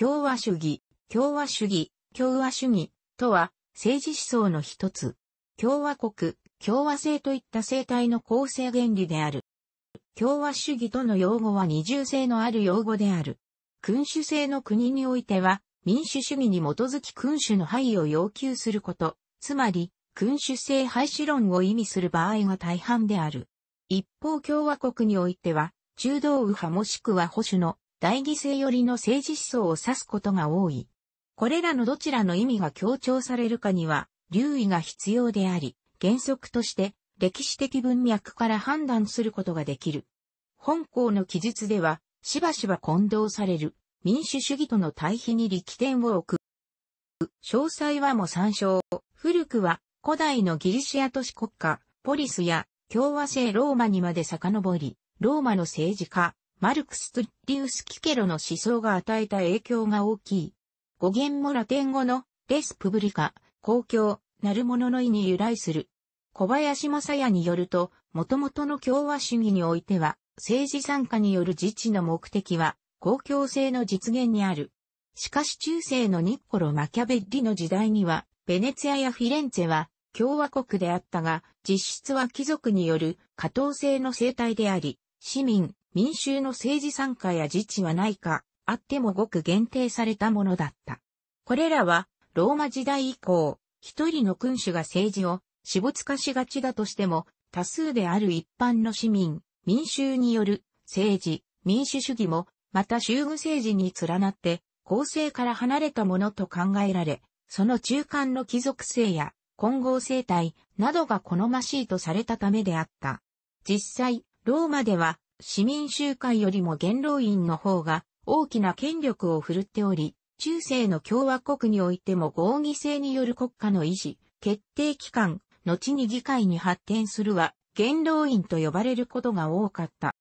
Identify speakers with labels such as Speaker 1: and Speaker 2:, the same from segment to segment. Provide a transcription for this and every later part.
Speaker 1: 共和主義、共和主義、共和主義とは政治思想の一つ。共和国、共和制といった政体の構成原理である。共和主義との用語は二重性のある用語である。君主制の国においては、民主主義に基づき君主の範囲を要求すること、つまり、君主制廃止論を意味する場合が大半である。一方共和国においては、中道右派もしくは保守の大犠牲寄りの政治思想を指すことが多い。これらのどちらの意味が強調されるかには、留意が必要であり、原則として歴史的文脈から判断することができる。本校の記述では、しばしば混同される民主主義との対比に力点を置く。詳細はも参照。古くは古代のギリシア都市国家、ポリスや共和制ローマにまで遡り、ローマの政治家、マルクス・トゥッリウス・キケロの思想が与えた影響が大きい。語源もラテン語のレスプブリカ、公共、なるものの意に由来する。小林正也によると、もともとの共和主義においては、政治参加による自治の目的は、公共性の実現にある。しかし中世のニッコロ・マキャベッリの時代には、ベネツィアやフィレンツェは共和国であったが、実質は貴族による下等性の生態であり、市民、民衆の政治参加や自治はないか、あってもごく限定されたものだった。これらは、ローマ時代以降、一人の君主が政治を死没化しがちだとしても、多数である一般の市民、民衆による政治、民主主義も、また衆議政治に連なって、公正から離れたものと考えられ、その中間の貴族性や混合生態などが好ましいとされたためであった。実際、ローマでは市民集会よりも元老院の方が大きな権力を振るっており、中世の共和国においても合議制による国家の維持、決定機関、後に議会に発展するは、元老院と呼ばれることが多かった。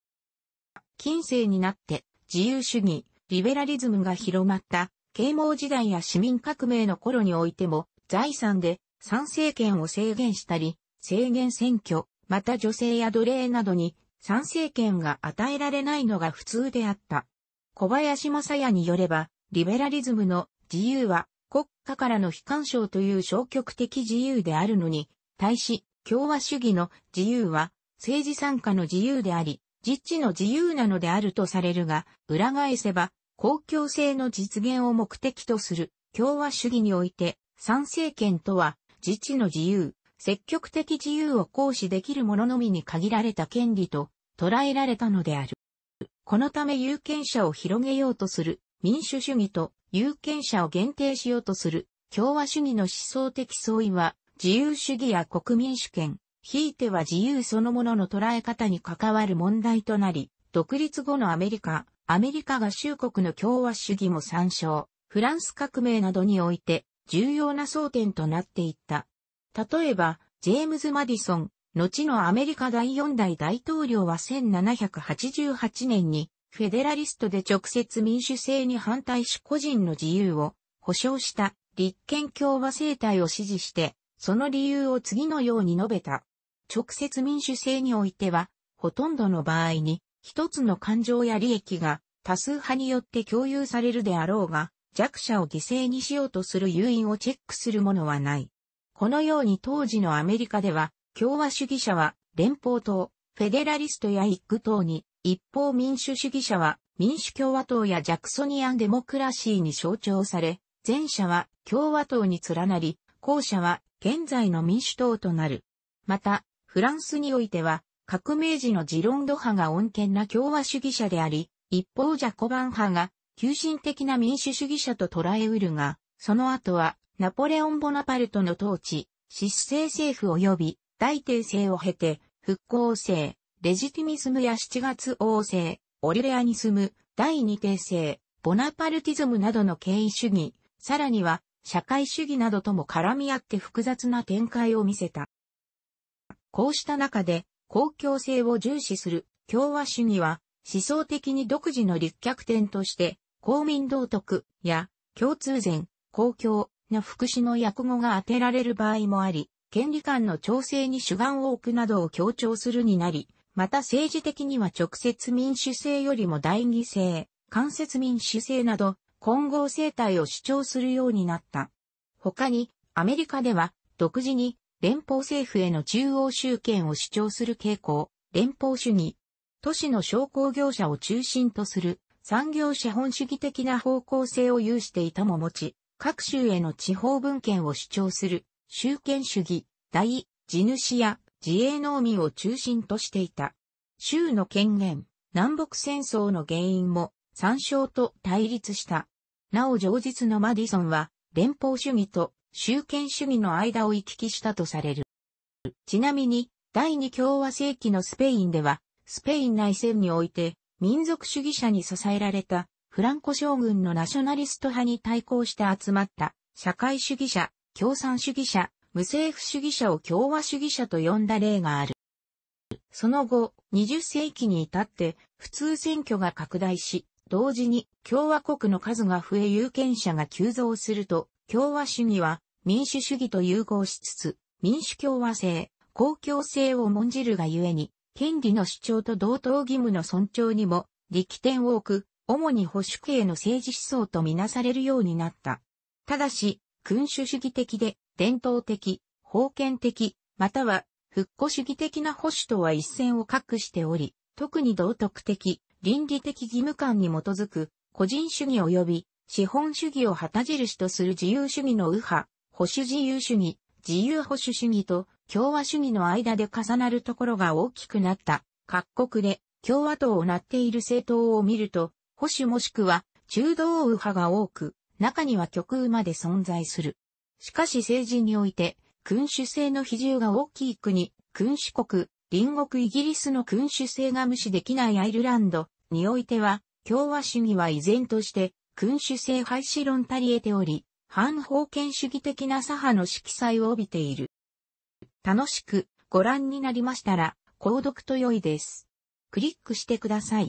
Speaker 1: 近世になって自由主義、リベラリズムが広まった、啓蒙時代や市民革命の頃においても、財産で参政権を制限したり、制限選挙、また女性や奴隷などに参政権が与えられないのが普通であった。小林正也によれば、リベラリズムの自由は国家からの非干渉という消極的自由であるのに、対し、共和主義の自由は政治参加の自由であり、実地の自由なのであるとされるが、裏返せば、公共性の実現を目的とする共和主義において、参政権とは、自治の自由、積極的自由を行使できる者のみに限られた権利と捉えられたのである。このため有権者を広げようとする民主主義と有権者を限定しようとする共和主義の思想的相違は自由主義や国民主権、ひいては自由そのものの捉え方に関わる問題となり、独立後のアメリカ、アメリカ合衆国の共和主義も参照、フランス革命などにおいて重要な争点となっていった。例えば、ジェームズ・マディソン、後のアメリカ第4代大統領は1788年に、フェデラリストで直接民主制に反対し個人の自由を保障した立憲共和政体を支持して、その理由を次のように述べた。直接民主制においては、ほとんどの場合に、一つの感情や利益が多数派によって共有されるであろうが、弱者を犠牲にしようとする誘因をチェックするものはない。このように当時のアメリカでは、共和主義者は連邦党、フェデラリストや一区党に、一方民主主義者は民主共和党やジャクソニアンデモクラシーに象徴され、前者は共和党に連なり、後者は現在の民主党となる。また、フランスにおいては、革命時のジロンド派が穏健な共和主義者であり、一方ジャコバン派が急進的な民主主義者と捉えうるが、その後はナポレオン・ボナパルトの統治、失政政府及び大帝政を経て、復興政、レジティミスムや七月王政、オリレアニスム、第二帝政、ボナパルティズムなどの権威主義、さらには社会主義などとも絡み合って複雑な展開を見せた。こうした中で、公共性を重視する共和主義は、思想的に独自の立脚点として、公民道徳や共通善、公共、の副詞の訳語が当てられる場合もあり、権利間の調整に主眼を置くなどを強調するになり、また政治的には直接民主制よりも代議制、間接民主制など混合生態を主張するようになった。他に、アメリカでは独自に連邦政府への中央集権を主張する傾向、連邦主義、都市の商工業者を中心とする産業資本主義的な方向性を有していたも持ち、各州への地方分権を主張する、州権主義、大、地主や自営農民を中心としていた。州の権限、南北戦争の原因も参照と対立した。なお上述のマディソンは、連邦主義と州権主義の間を行き来したとされる。ちなみに、第二共和世紀のスペインでは、スペイン内戦において、民族主義者に支えられたフランコ将軍のナショナリスト派に対抗して集まった社会主義者、共産主義者、無政府主義者を共和主義者と呼んだ例がある。その後、20世紀に至って普通選挙が拡大し、同時に共和国の数が増え有権者が急増すると、共和主義は民主主義と融合しつつ、民主共和制、公共性を重んじるがゆえに、権利の主張と同等義務の尊重にも力点を置く主に保守系の政治思想とみなされるようになった。ただし、君主主義的で、伝統的、封建的、または復古主義的な保守とは一線を画しており、特に道徳的、倫理的義務感に基づく、個人主義及び資本主義を旗印とする自由主義の右派、保守自由主義、自由保守主義と共和主義の間で重なるところが大きくなった。各国で共和党をなっている政党を見ると、保守もしくは中道右派が多く、中には極右まで存在する。しかし政治において、君主制の比重が大きい国、君主国、隣国イギリスの君主制が無視できないアイルランドにおいては、共和主義は依然として君主制廃止論たり得ており、反封建主義的な左派の色彩を帯びている。楽しくご覧になりましたら、購読と良いです。クリックしてください。